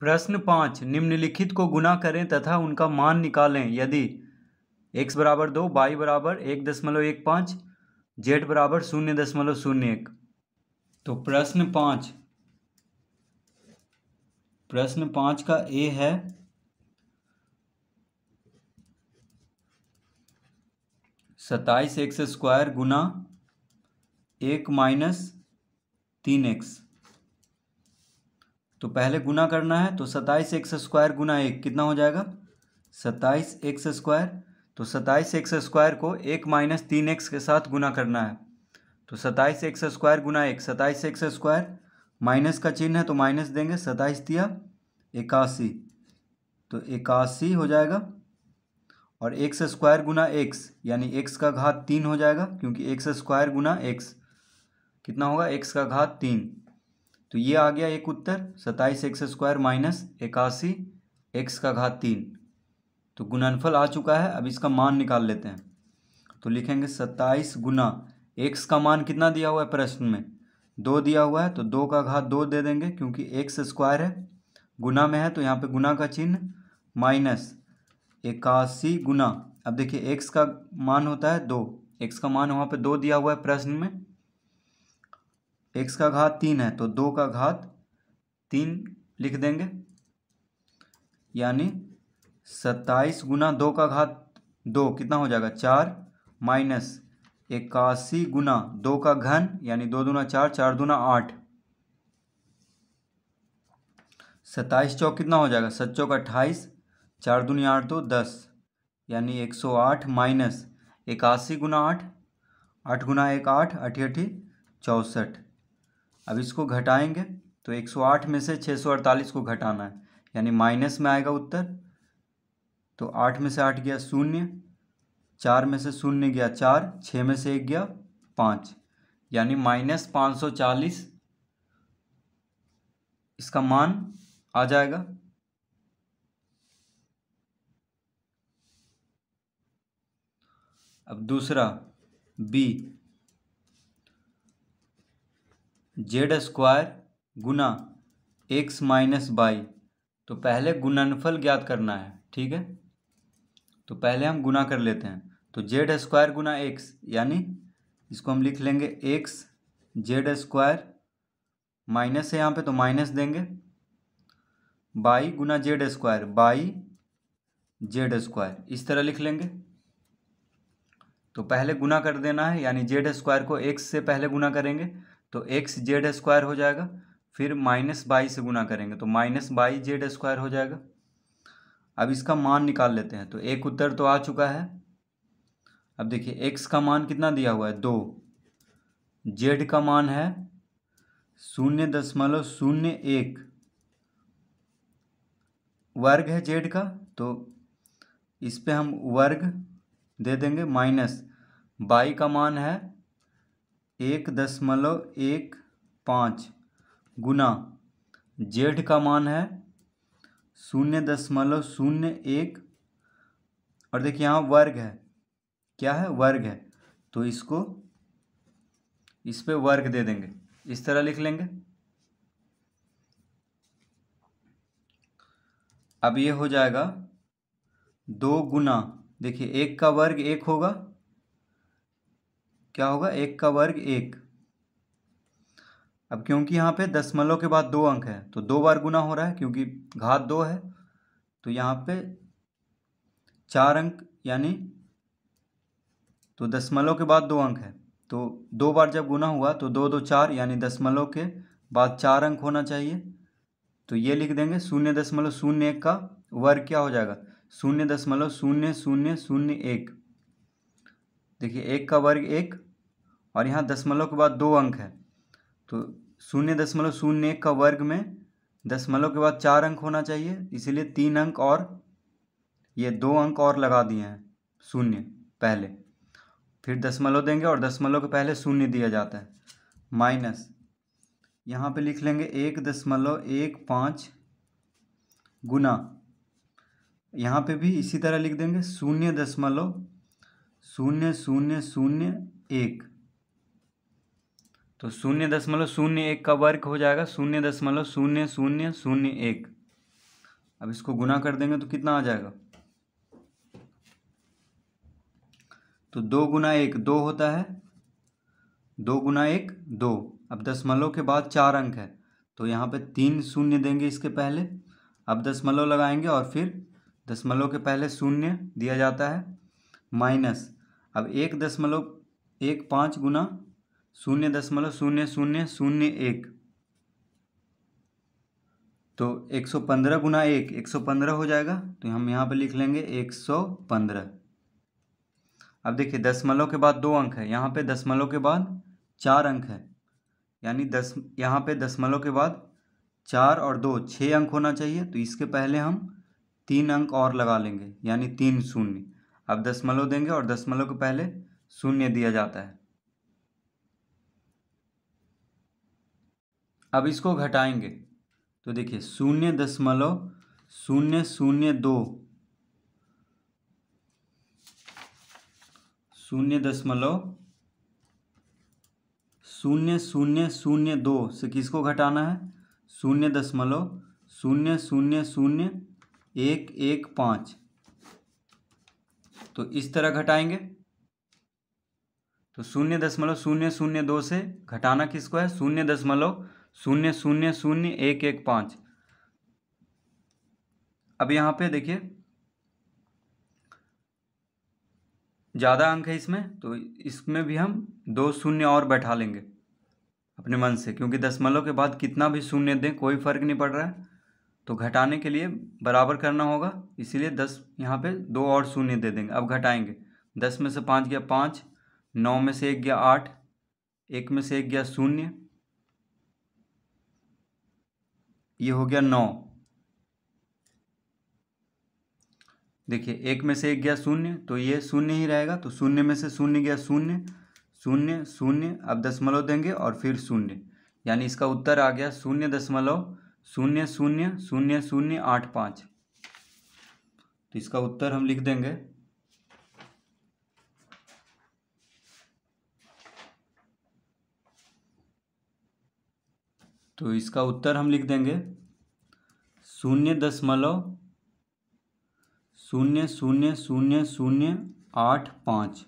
प्रश्न पाँच निम्नलिखित को गुना करें तथा उनका मान निकालें यदि एक्स बराबर दो वाई बराबर एक दशमलव एक पाँच जेड बराबर शून्य दशमलव शून्य एक तो प्रश्न पाँच प्रश्न पाँच का ए है सत्ताईस एक्स स्क्वायर गुना एक माइनस तीन एक्स तो पहले गुना करना है तो सत्ताईस एक्स स्क्वायर गुना एक कितना हो जाएगा सत्ताईस एक्स स्क्वायर तो सत्ताईस एक्स स्क्वायर को एक माइनस तीन एक्स के साथ गुना करना है तो सत्ताईस एक्स स्क्वायर गुना एक सत्ताईस एक्स स्क्वायर माइनस का चिन्ह है तो माइनस देंगे सत्ताईस दिया इक्यासी तो इक्यासी हो जाएगा और एक्स स्क्वायर गुना एक्स यानी एक्स का घात तीन हो जाएगा क्योंकि एक्स स्क्वायर गुना एक्स कितना होगा एक्स का घात तीन तो ये आ गया एक उत्तर सत्ताईस एक्स स्क्वायर माइनस इक्यासी एक्स का घात तीन तो गुणनफल आ चुका है अब इसका मान निकाल लेते हैं तो लिखेंगे सत्ताईस गुना एक्स का मान कितना दिया हुआ है प्रश्न में दो दिया हुआ है तो दो का घात दो दे देंगे क्योंकि एक्स स्क्वायर है गुना में है तो यहाँ पे गुना का चिन्ह माइनस इक्यासी गुना अब देखिए एक्स का मान होता है दो एक्स का मान वहाँ पे दो दिया हुआ है प्रश्न में एक्स का घात तीन है तो दो का घात तीन लिख देंगे यानी सत्ताईस गुना दो का घात दो कितना हो जाएगा चार माइनस इक्यासी गुना दो का घन यानी दो दूना चार चार दूना आठ सत्ताईस चौक कितना हो जाएगा सत चौक अट्ठाईस चार दूनी आठ दो दस यानी एक सौ आठ माइनस इक्यासी गुना आठ आठ गुना एक आठ अठी अठी चौंसठ अब इसको घटाएंगे तो 108 में से 648 को घटाना है यानी माइनस में आएगा उत्तर तो आठ में से आठ गया शून्य चार में से शून्य गया चार 6 में से एक गया 5, यानी माइनस पाँच सौ चालीस इसका मान आ जाएगा अब दूसरा बी जेड स्क्वायर गुना एक्स माइनस बाई तो पहले गुणनफल ज्ञात करना है ठीक है तो पहले हम गुना कर लेते हैं तो जेड स्क्वायर गुना एक्स यानी इसको हम लिख लेंगे एक्स जेड स्क्वायर माइनस है यहाँ पे तो माइनस देंगे बाई गुना z square y z square इस तरह लिख लेंगे तो पहले गुना कर देना है यानी जेड स्क्वायर को एक्स से पहले गुना करेंगे तो एक्स जेड स्क्वायर हो जाएगा फिर माइनस बाई से गुना करेंगे तो माइनस बाई जेड स्क्वायर हो जाएगा अब इसका मान निकाल लेते हैं तो एक उत्तर तो आ चुका है अब देखिए एक्स का मान कितना दिया हुआ है दो जेड का मान है शून्य दशमलव शून्य एक वर्ग है जेड का तो इस पे हम वर्ग दे देंगे माइनस बाई का मान है एक दशमलव एक पाँच गुना जेड का मान है शून्य दशमलव शून्य एक और देखिए यहाँ वर्ग है क्या है वर्ग है तो इसको इस पे वर्ग दे देंगे इस तरह लिख लेंगे अब ये हो जाएगा दो गुना देखिए एक का वर्ग एक होगा क्या होगा एक का वर्ग एक अब क्योंकि यहाँ पे दसमलव के बाद दो अंक है तो दो बार गुना हो रहा है क्योंकि घात दो है तो यहाँ पे चार अंक यानी तो दसमलव के बाद दो अंक है तो दो बार जब गुना हुआ तो दो दो चार यानी दसमलव के बाद चार अंक होना चाहिए तो ये लिख देंगे शून्य दशमलव शून्य एक का वर्ग क्या हो जाएगा शून्य दशमलव शून्य शून्य शून्य एक देखिए एक का वर्ग एक और यहाँ दशमलव के बाद दो अंक है तो शून्य दशमलव शून्य एक का वर्ग में दशमलव के बाद चार अंक होना चाहिए इसीलिए तीन अंक और ये दो अंक और लगा दिए हैं शून्य पहले फिर दशमलव देंगे और दशमलव के पहले शून्य दिया जाता है माइनस यहाँ पे लिख लेंगे एक दशमलव एक पाँच गुना यहाँ पे भी इसी तरह लिख देंगे शून्य दशमलव शून्य शून्य शून्य एक तो शून्य दशमलव शून्य एक का वर्ग हो जाएगा शून्य दशमलव शून्य शून्य शून्य एक अब इसको गुना कर देंगे तो कितना आ जाएगा तो दो गुना एक दो होता है दो गुना एक दो अब दशमलव के बाद चार अंक है तो यहाँ पे तीन शून्य देंगे इसके पहले अब दशमलव लगाएंगे और फिर दशमलव के पहले शून्य दिया जाता है माइनस अब एक दशमलव एक पाँच गुना शून्य दशमलव शून्य शून्य शून्य एक तो एक सौ पंद्रह गुना एक एक सौ पंद्रह हो जाएगा तो हम यहाँ पे लिख लेंगे एक सौ पंद्रह अब देखिए दशमलव के बाद दो अंक है यहाँ पे दशमलव के बाद चार अंक है यानी दस यहाँ पे दशमलव के बाद चार और दो छः अंक होना चाहिए तो इसके पहले हम तीन अंक और लगा लेंगे यानी तीन शून्य अब दशमलव देंगे और दशमलव के पहले शून्य दिया जाता है अब इसको घटाएंगे तो देखिए शून्य दशमलव शून्य शून्य दो शून्य दशमलव शून्य शून्य शून्य दो से किसको घटाना है शून्य दशमलव शून्य शून्य शून्य एक एक पाँच तो इस तरह घटाएंगे तो शून्य दशमलव शून्य शून्य दो से घटाना किसको है शून्य दशमलव शून्य शून्य शून्य एक एक पाँच अब यहाँ पे देखिए ज़्यादा अंक है इसमें तो इसमें भी हम दो शून्य और बैठा लेंगे अपने मन से क्योंकि दशमलव के बाद कितना भी शून्य दें कोई फर्क नहीं पड़ रहा है तो घटाने के लिए बराबर करना होगा इसीलिए दस यहाँ पे दो और शून्य दे देंगे अब घटाएंगे दस में से पाँच गया पाँच नौ में से एक गया आठ एक में से एक गया शून्य ये हो गया नौ देखिए एक में से एक गया शून्य तो ये शून्य ही रहेगा तो शून्य में से शून्य गया शून्य शून्य शून्य अब दशमलव देंगे और फिर शून्य यानी इसका उत्तर आ गया शून्य दशमलव शून्य शून्य शून्य शून्य आठ पाँच तो इसका उत्तर हम लिख देंगे तो इसका उत्तर हम लिख देंगे शून्य दशमलव शून्य शून्य शून्य शून्य आठ पाँच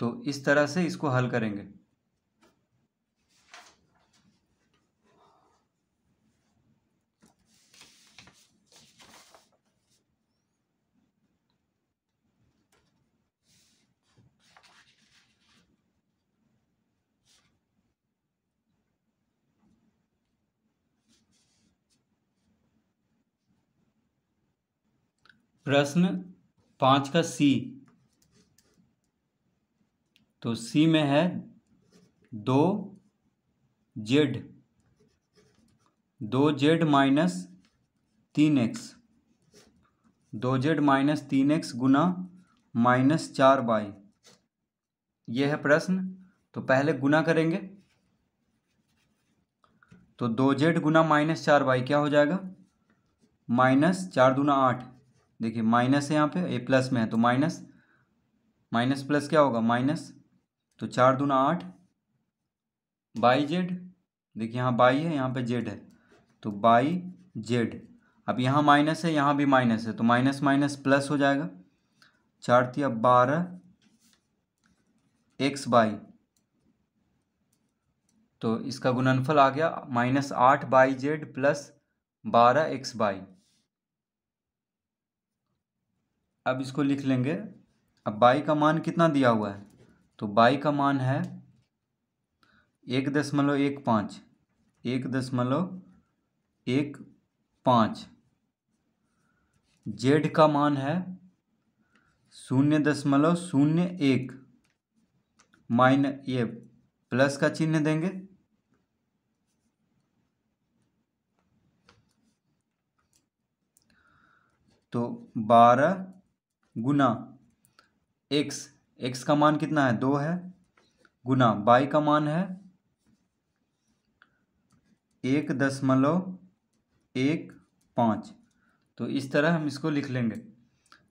तो इस तरह से इसको हल करेंगे प्रश्न पाँच का सी तो सी में है दो जेड दो जेड माइनस तीन एक्स दो जेड माइनस तीन एक्स गुना माइनस चार बाई यह है प्रश्न तो पहले गुना करेंगे तो दो जेड गुना माइनस चार बाई क्या हो जाएगा माइनस चार दूना आठ देखिए माइनस है यहाँ पे ए प्लस में है तो माइनस माइनस प्लस क्या होगा माइनस तो चार दूना आठ बाई जेड देखिए यहाँ बाई है यहाँ पे जेड है तो बाई जेड अब यहाँ माइनस है यहाँ भी माइनस है तो माइनस माइनस प्लस हो जाएगा चार थी अब बारह एक्स बाई तो इसका गुणनफल आ गया माइनस आठ बाई जेड प्लस बारह एक्स बाई अब इसको लिख लेंगे अब बाई का मान कितना दिया हुआ है तो बाई का मान है एक दशमलव एक पाँच एक दशमलव एक पाँच जेड का मान है शून्य दशमलव शून्य एक माइन ये प्लस का चिन्ह देंगे तो बारह गुना एक्स एक्स का मान कितना है दो है गुना बाई का मान है एक दशमलव एक पाँच तो इस तरह हम इसको लिख लेंगे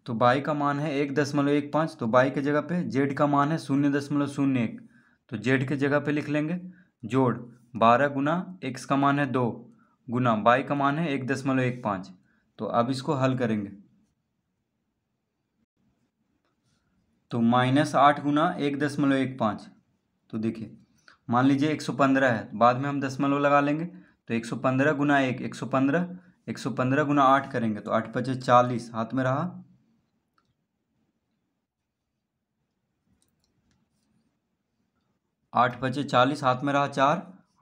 तो बाई का मान है एक दशमलव एक पाँच तो बाई के जगह पे जेड का मान है शून्य दशमलव शून्य एक तो जेड के जगह पे लिख लेंगे जोड़ बारह गुना एक्स का मान है दो गुना बाई का मान है एक दशमलव एक पाँच तो अब इसको हल करेंगे तो माइनस आठ गुना एक दशमलव एक पाँच तो देखिए मान लीजिए एक सौ पंद्रह है बाद में हम दशमलव लगा लेंगे तो एक सौ पंद्रह गुना एक एक सौ पंद्रह एक सौ पंद्रह गुना आठ करेंगे तो आठ पचे चालीस हाथ में रहा आठ पचे चालीस हाथ में रहा चार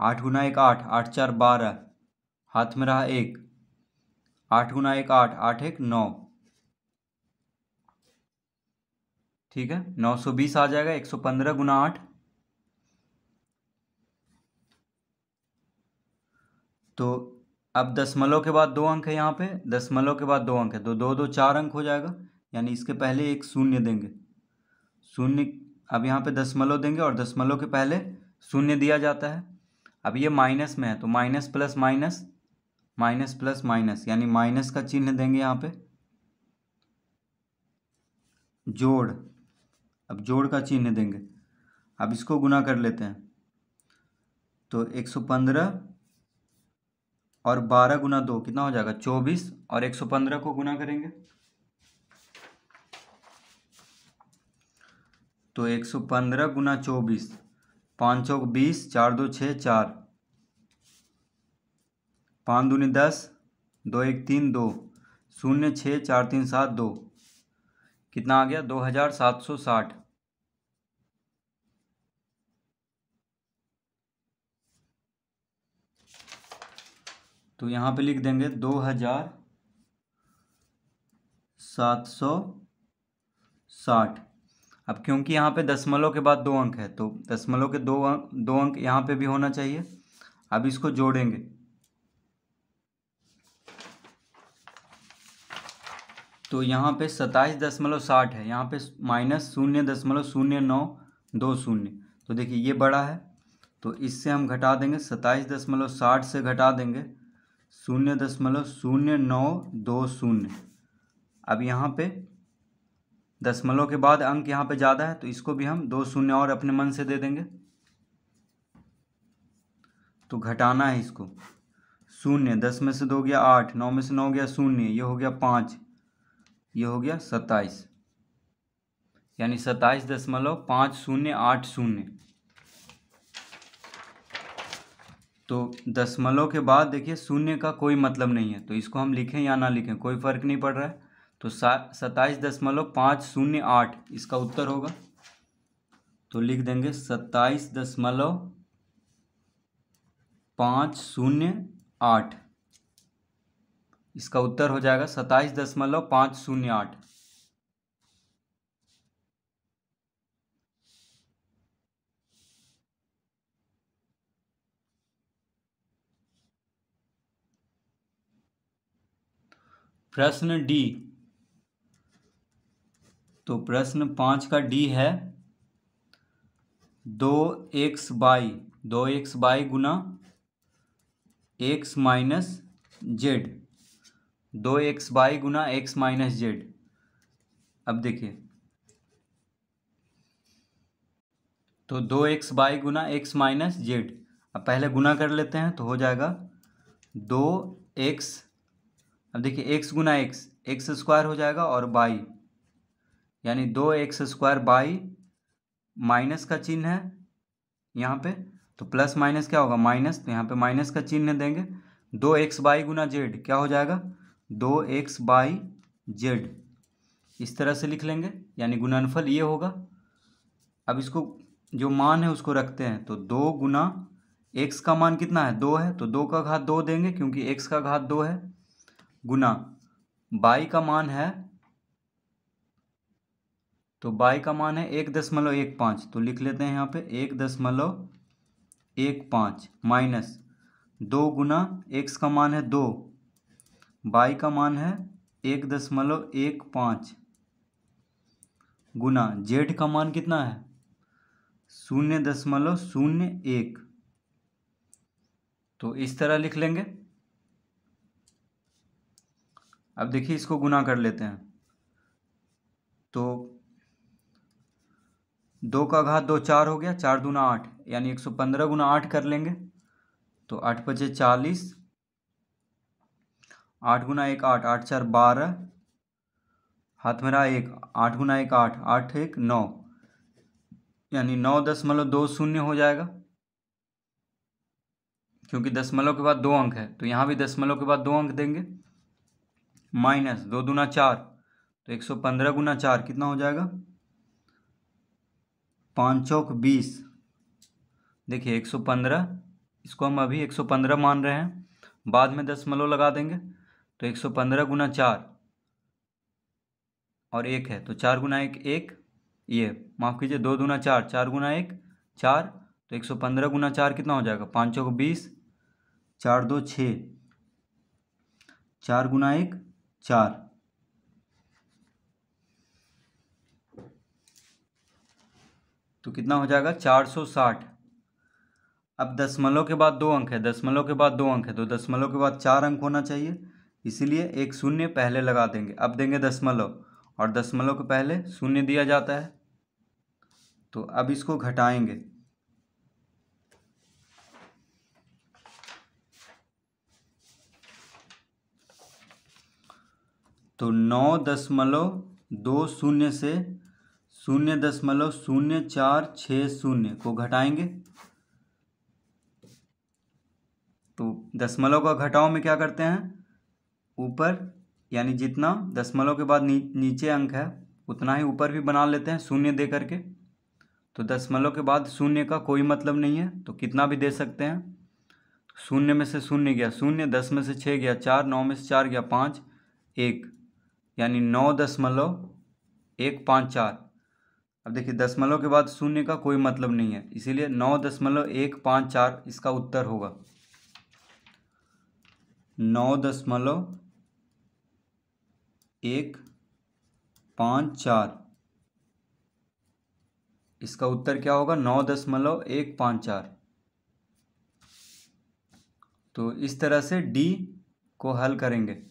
आठ गुना एक आठ आठ चार बारह हाथ में रहा एक आठ गुना एक आठ आठ एक नौ ठीक है नौ सौ बीस आ जाएगा एक सौ पंद्रह गुना आठ तो अब दसमलव के बाद दो अंक है यहाँ पे दसमलव के बाद दो अंक है तो दो दो चार अंक हो जाएगा यानी इसके पहले एक शून्य देंगे शून्य अब यहाँ पे दसमलव देंगे और दसमलव के पहले शून्य दिया जाता है अब ये माइनस में है तो minus plus minus minus plus minus यानी माइनस का चिन्ह देंगे यहाँ पे जोड़ अब जोड़ का चिन्ह देंगे अब इसको गुना कर लेते हैं तो 115 और 12 गुना दो कितना हो जाएगा 24 और 115 को गुना करेंगे तो 115 गुना चौबीस पाँच चौक बीस चार दो छः चार पाँच दूनी दस दो एक तीन दो शून्य छः चार तीन सात दो कितना आ गया दो हज़ार सात सौ साठ तो यहाँ पे लिख देंगे दो हजार सात सौ साठ अब क्योंकि यहाँ पे दशमलव के बाद दो अंक है तो दशमलव के दो अंक दो अंक यहाँ पे भी होना चाहिए अब इसको जोड़ेंगे तो यहाँ पे सताइस दशमलव साठ है यहाँ पे माइनस शून्य दशमलव शून्य नौ दो शून्य तो देखिए ये बड़ा है तो इससे हम घटा देंगे सताइस दशमलव साठ से घटा देंगे शून्य दशमलव शून्य नौ दो शून्य अब यहाँ पे दशमलव के बाद अंक यहाँ पे ज़्यादा है तो इसको भी हम दो शून्य और अपने मन से दे देंगे तो घटाना है इसको शून्य दस में से दो गया आठ नौ में से नौ गया शून्य ये हो गया पाँच ये हो गया सत्ताईस यानी सत्ताईस दशमलव पाँच शून्य आठ शून्य तो दशमलव के बाद देखिए शून्य का कोई मतलब नहीं है तो इसको हम लिखें या ना लिखें कोई फ़र्क नहीं पड़ रहा है तो सताइस दशमलव पाँच शून्य आठ इसका उत्तर होगा तो लिख देंगे सत्ताईस दशमलव पाँच शून्य आठ इसका उत्तर हो जाएगा सताइस दशमलव पाँच शून्य आठ प्रश्न डी तो प्रश्न पाँच का डी है दो एक्स बाई दो एक्स बाई गुना एक्स माइनस जेड दो एक्स बाई गुना एक्स माइनस जेड अब देखिए तो दो एक्स बाई गुना एक्स माइनस जेड अब पहले गुना कर लेते हैं तो हो जाएगा दो एक्स अब देखिए एक्स गुना एक्स एक्स स्क्वायर हो जाएगा और बाई यानी दो एक्स स्क्वायर बाई माइनस का चिन्ह है यहाँ पे तो प्लस माइनस क्या होगा माइनस तो यहाँ पे माइनस का चिन्ह देंगे दो एक्स बाई गुना जेड क्या हो जाएगा दो एक्स बाई जेड इस तरह से लिख लेंगे यानी गुणनफल ये होगा अब इसको जो मान है उसको रखते हैं तो दो गुना एक्स का मान कितना है दो है तो दो का घात दो देंगे क्योंकि एक्स का घात दो है गुना बाई का मान है तो बाई का मान है एक दशमलव एक पाँच तो लिख लेते हैं यहाँ पे एक दशमलव एक पाँच माइनस दो गुना एक्स का मान है दो बाई का मान है एक दशमलव एक पाँच गुना जेड का मान कितना है शून्य दशमलव शून्य एक तो इस तरह लिख लेंगे अब देखिए इसको गुना कर लेते हैं तो दो का घात दो चार हो गया चार दूना आठ यानी एक सौ पंद्रह गुना आठ कर लेंगे तो आठ पचे चालीस आठ गुना एक आठ आठ चार बारह हाथ में एक आठ गुना एक आठ आठ एक नौ यानी नौ दशमलव दो शून्य हो जाएगा क्योंकि दशमलव के बाद दो अंक है तो यहाँ भी दशमलव के बाद दो अंक देंगे माइनस दो दूना चार तो एक सौ पंद्रह गुना चार कितना हो जाएगा पाँच चौक बीस देखिए एक सौ पंद्रह इसको हम अभी एक सौ पंद्रह मान रहे हैं बाद में दस मलो लगा देंगे तो एक सौ पंद्रह गुना चार और एक है तो चार गुना एक एक ये माफ़ कीजिए दो दुना चार चार गुना एक चार तो एक सौ पंद्रह गुना चार कितना हो जाएगा पाँच चौक बीस चार दो छ चार गुना एक चार तो कितना हो जाएगा चार सौ साठ अब दसमलव के बाद दो अंक है दसमलव के बाद दो अंक है तो दसमलव के बाद चार अंक होना चाहिए इसीलिए एक शून्य पहले लगा देंगे अब देंगे दसमलव और दसमलव के पहले शून्य दिया जाता है तो अब इसको घटाएंगे तो नौ दशमलव दो शून्य से शून्य दशमलव शून्य चार छः शून्य को घटाएंगे तो दशमलव का घटाव में क्या करते हैं ऊपर यानी जितना दशमलव के बाद नी, नीचे अंक है उतना ही ऊपर भी बना लेते हैं शून्य दे करके तो दशमलव के बाद शून्य का कोई मतलब नहीं है तो कितना भी दे सकते हैं शून्य में से शून्य गया शून्य दस में से छः गया चार नौ में से चार गया पाँच एक यानी नौ दशमलव एक पाँच चार अब देखिए दशमलव के बाद शून्य का कोई मतलब नहीं है इसीलिए नौ दशमलव एक पाँच चार इसका उत्तर होगा नौ दशमलव एक पाँच चार इसका उत्तर क्या होगा नौ दशमलव एक पाँच चार तो इस तरह से डी को हल करेंगे